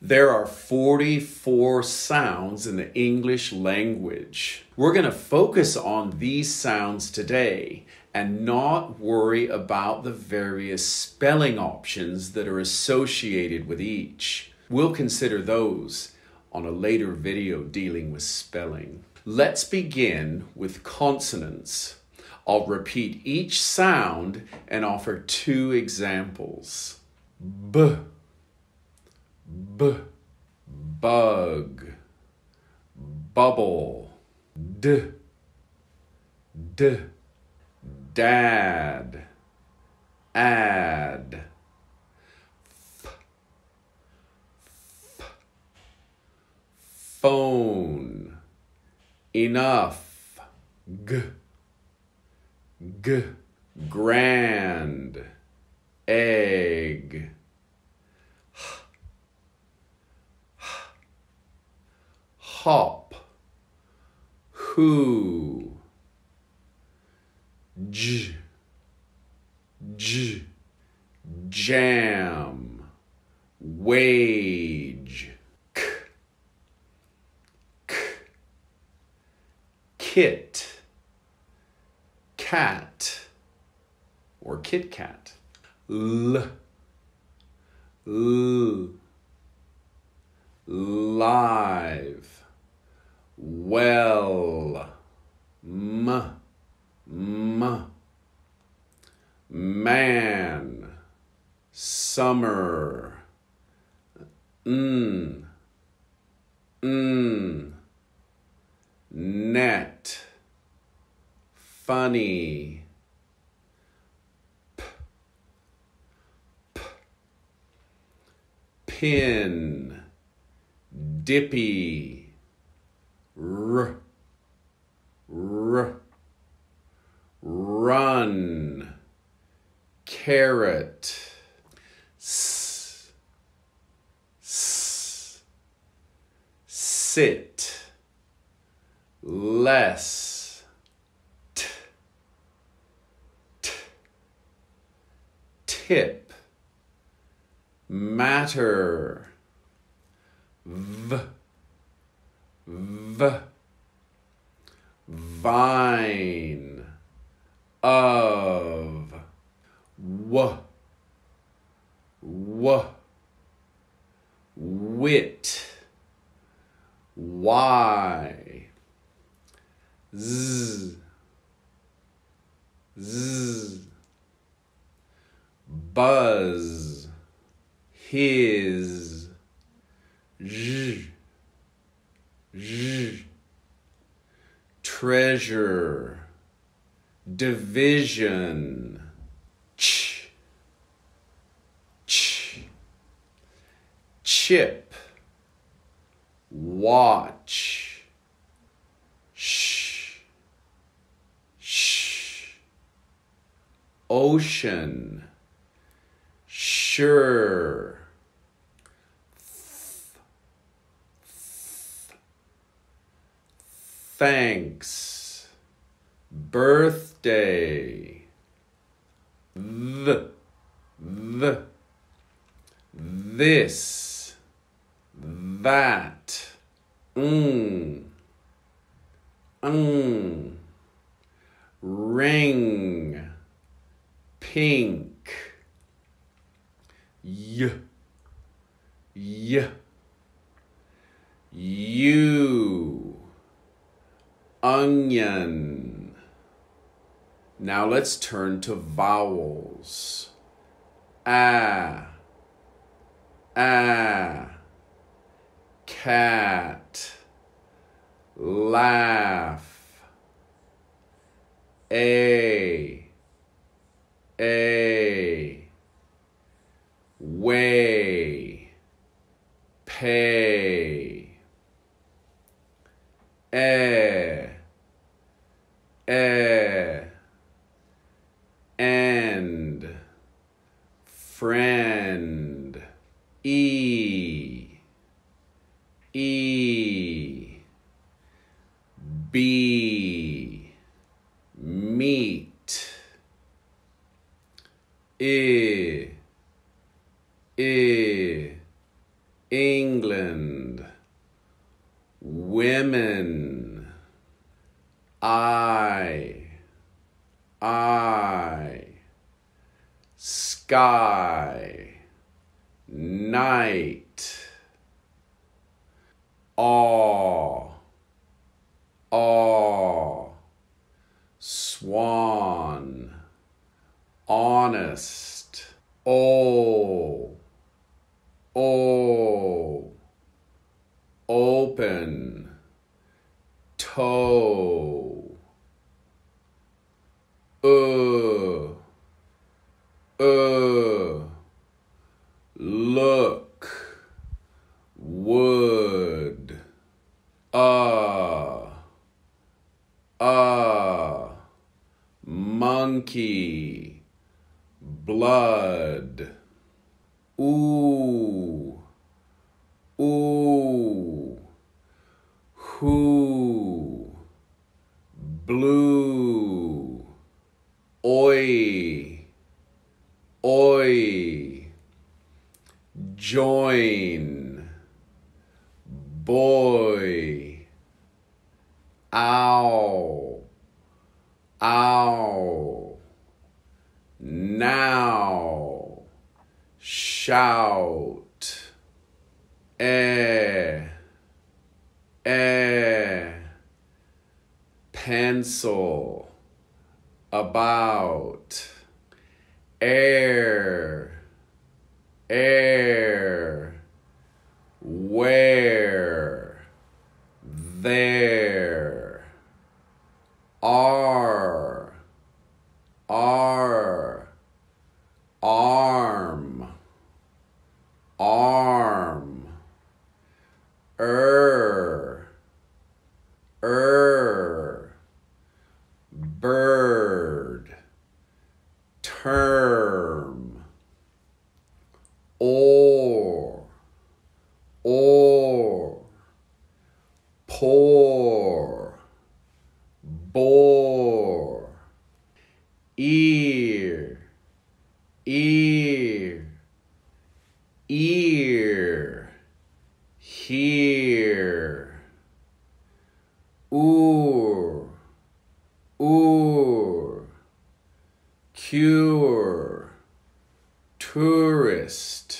There are 44 sounds in the English language. We're going to focus on these sounds today and not worry about the various spelling options that are associated with each. We'll consider those on a later video dealing with spelling. Let's begin with consonants. I'll repeat each sound and offer two examples. B b bug bubble d d dad add f, f, phone enough g g grand egg hop, who, j, j, jam, wage, k, k, kit, cat, or Kit Kat, l, l, live well, m, m, man, summer, n, n, net, funny, p, p, pin, dippy, r, r, run, carrot, s, s, sit, less, t, t, tip, matter, v v vine of w w wit y z z buzz his z treasure, division. Ch, ch, chip, watch, sh, sh, ocean, sure thanks, birthday, the, the, this, that, mm, mm, ring, pink, y, y, you onion. Now let's turn to vowels. Ah, ah, cat, laugh, a, a, way, pay, a. E B meat E E England women I I sky night aw, aw, swan, honest, oh, oh, open, toe, Oh. monkey, blood, ooh, ooh, who, blue, oi, oi, join, boy, ow, ow now shout eh eh pencil about air air where er, er, bird, term, or, or. here or or cure tourist